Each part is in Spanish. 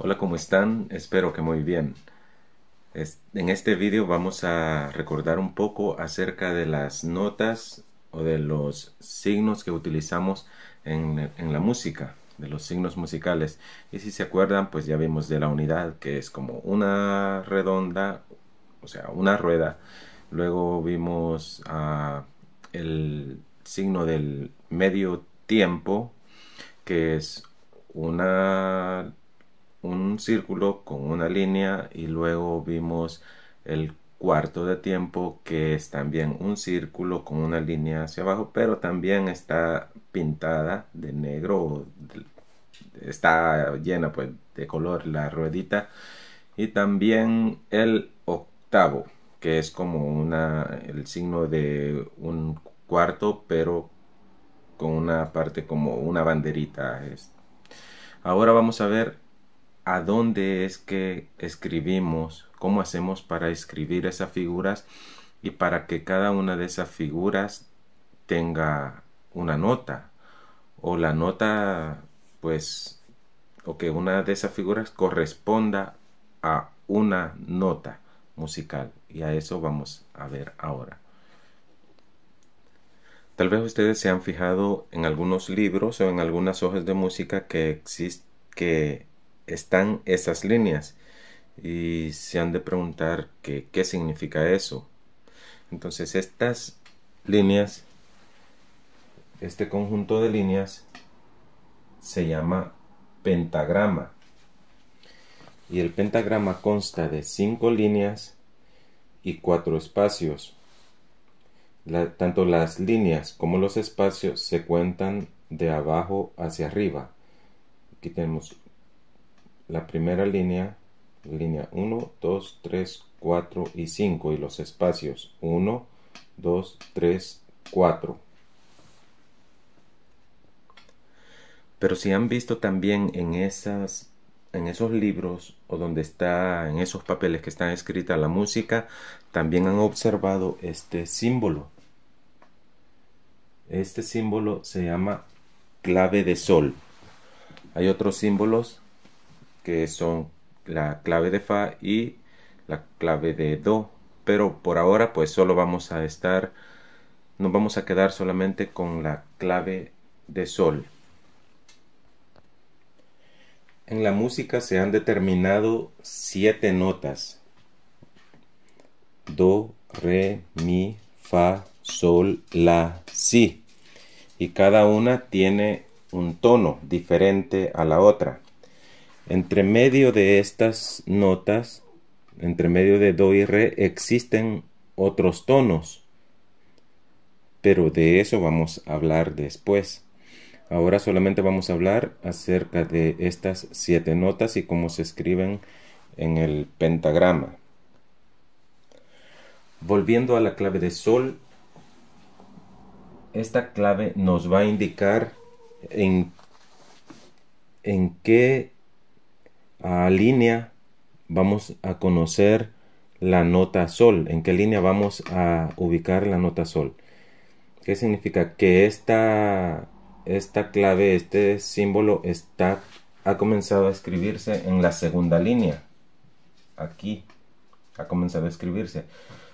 Hola, ¿cómo están? Espero que muy bien. En este vídeo vamos a recordar un poco acerca de las notas o de los signos que utilizamos en, la música, de los signos musicales. Y si se acuerdan, pues ya vimos de la unidad que es como una redonda, o sea, una rueda. Luego vimos ah, el signo del medio tiempo, que es una un círculo con una línea y luego vimos el cuarto de tiempo que es también un círculo con una línea hacia abajo pero también está pintada de negro está llena pues de color la ruedita y también el octavo que es como una el signo de un cuarto pero con una parte como una banderita ahora vamos a ver a dónde es que escribimos, cómo hacemos para escribir esas figuras y para que cada una de esas figuras tenga una nota o la nota pues o que una de esas figuras corresponda a una nota musical y a eso vamos a ver ahora. Tal vez ustedes se han fijado en algunos libros o en algunas hojas de música que, existen que están esas líneas y se han de preguntar que, qué significa eso. Entonces estas líneas, este conjunto de líneas se llama pentagrama. Y el pentagrama consta de cinco líneas y cuatro espacios. tanto las líneas como los espacios se cuentan de abajo hacia arriba. Aquí tenemos la primera línea, línea 1, 2, 3, 4 y 5 y los espacios 1, 2, 3, 4. Pero si han visto también en esas en esos libros o donde está en esos papeles que está escrita la música, también han observado este símbolo. Este símbolo se llama clave de sol. Hay otros símbolos que son la clave de fa y la clave de do pero por ahora pues solo vamos a estar nos vamos a quedar solamente con la clave de sol en la música se han determinado siete notas do re mi fa sol la si y cada una tiene un tono diferente a la otra entre medio de estas notas, entre medio de Do y Re, existen otros tonos. Pero de eso vamos a hablar después. Ahora solamente vamos a hablar acerca de estas siete notas y cómo se escriben en el pentagrama. Volviendo a la clave de sol, esta clave nos va a indicar en, en qué a línea vamos a conocer la nota sol. ¿En qué línea vamos a ubicar la nota sol? ¿Qué significa? Que esta, esta clave, este símbolo está, ha comenzado a escribirse en la segunda línea. Aquí ha comenzado a escribirse.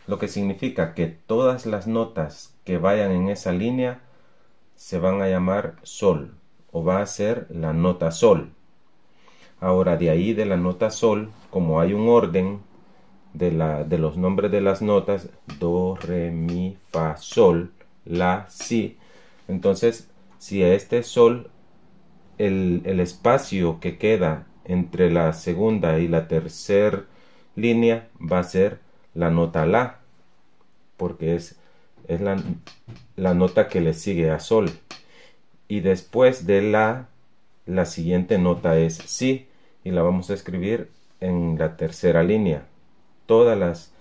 Lo que significa que todas las notas que vayan en esa línea se van a llamar sol o va a ser la nota sol. Ahora de ahí de la nota sol, como hay un orden de, la, de los nombres de las notas, do, re, mi, fa, sol, la, si. Entonces, si a este sol, el, espacio que queda entre la segunda y la tercera línea va a ser la nota la, porque es, es la, la nota que le sigue a sol. Y después de la la siguiente nota es Si y la vamos a escribir en la tercera línea. Todas las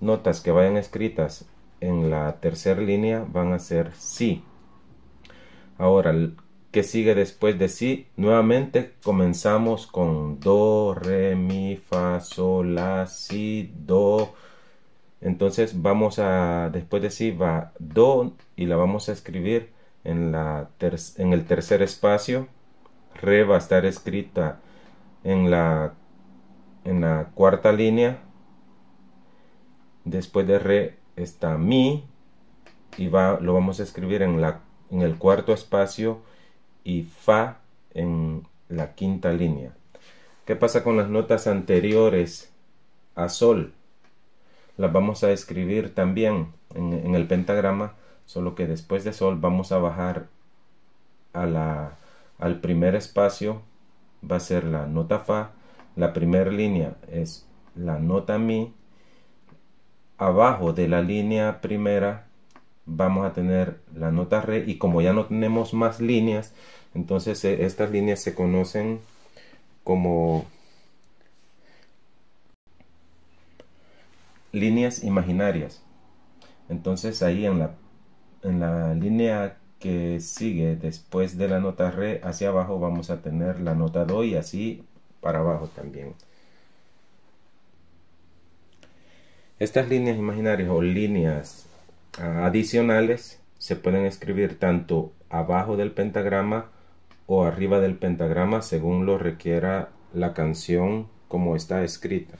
notas que vayan escritas en la tercera línea van a ser Si. Ahora, que sigue después de Si? Nuevamente comenzamos con Do, Re, Mi, Fa, Sol, La, Si, Do. Entonces vamos a, después de Si va Do y la vamos a escribir en, la en el tercer espacio re va a estar escrita en la, en la cuarta línea. Después de re está mi y va, lo vamos a escribir en, la, en el cuarto espacio y fa en la quinta línea. ¿Qué pasa con las notas anteriores a sol? Las vamos a escribir también en, en el pentagrama, solo que después de sol vamos a bajar a la al primer espacio va a ser la nota fa, la primera línea es la nota mi. Abajo de la línea primera vamos a tener la nota re y como ya no tenemos más líneas, entonces eh, estas líneas se conocen como líneas imaginarias. Entonces ahí en la, en la línea que sigue después de la nota re hacia abajo vamos a tener la nota do y así para abajo también estas líneas imaginarias o líneas ah, adicionales se pueden escribir tanto abajo del pentagrama o arriba del pentagrama según lo requiera la canción como está escrita.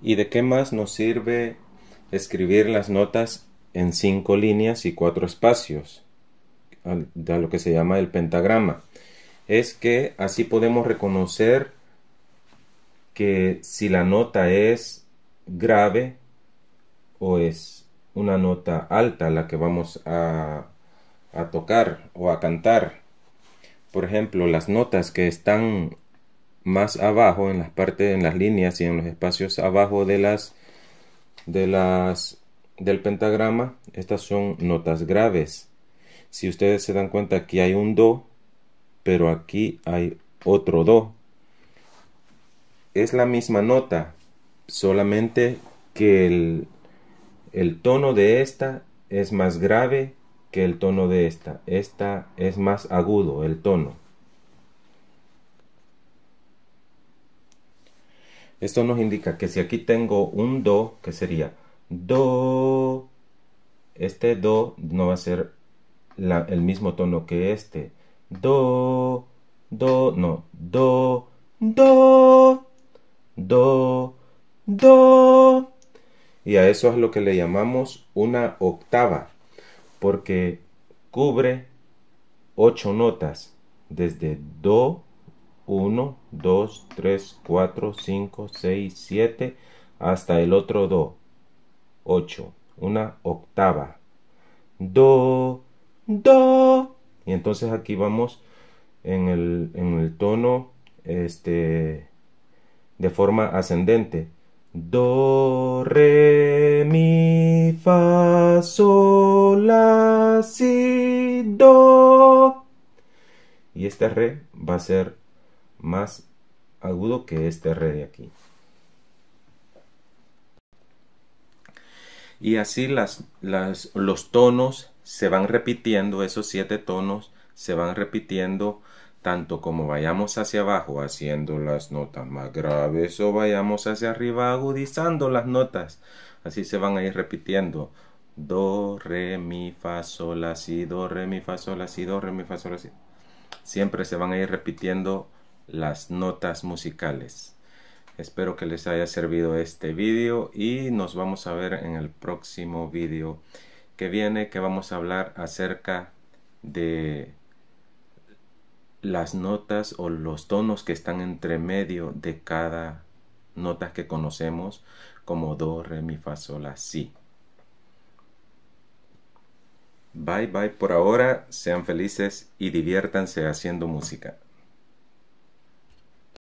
¿Y de qué más nos sirve escribir las notas en cinco líneas y cuatro espacios, a lo que se llama el pentagrama. Es que así podemos reconocer que si la nota es grave o es una nota alta la que vamos a, a tocar o a cantar. Por ejemplo, las notas que están más abajo en las partes, en las líneas y en los espacios abajo de las de las del pentagrama, estas son notas graves. Si ustedes se dan cuenta, aquí hay un do, pero aquí hay otro do. Es la misma nota, solamente que el, el tono de esta es más grave que el tono de esta. Esta es más agudo, el tono. Esto nos indica que si aquí tengo un Do, que sería Do, este Do no va a ser el mismo tono que este. Do, Do, no, Do, Do, Do, Do. Y a eso es lo que le llamamos una octava, porque cubre ocho notas, desde Do 1, 2, 3, 4, 5, 6, 7 hasta el otro do. 8. Una octava. Do, do. Y entonces aquí vamos en el, en el tono este, de forma ascendente. Do, re, mi, fa, sol, la, si, do. Y esta re va a ser más agudo que este re de aquí. Y así las, las, los tonos se van repitiendo, esos siete tonos se van repitiendo tanto como vayamos hacia abajo haciendo las notas más graves o vayamos hacia arriba agudizando las notas. Así se van a ir repitiendo. Do, re, mi, fa, sol, la, si, do, re, mi, fa, sol, la, si, do, re, mi, fa, sol, la, si. Siempre se van a ir repitiendo las notas musicales. Espero que les haya servido este vídeo y nos vamos a ver en el próximo vídeo que viene que vamos a hablar acerca de las notas o los tonos que están entre medio de cada nota que conocemos como do, re, mi, fa, sol, la, si. Bye bye por ahora, sean felices y diviértanse haciendo música.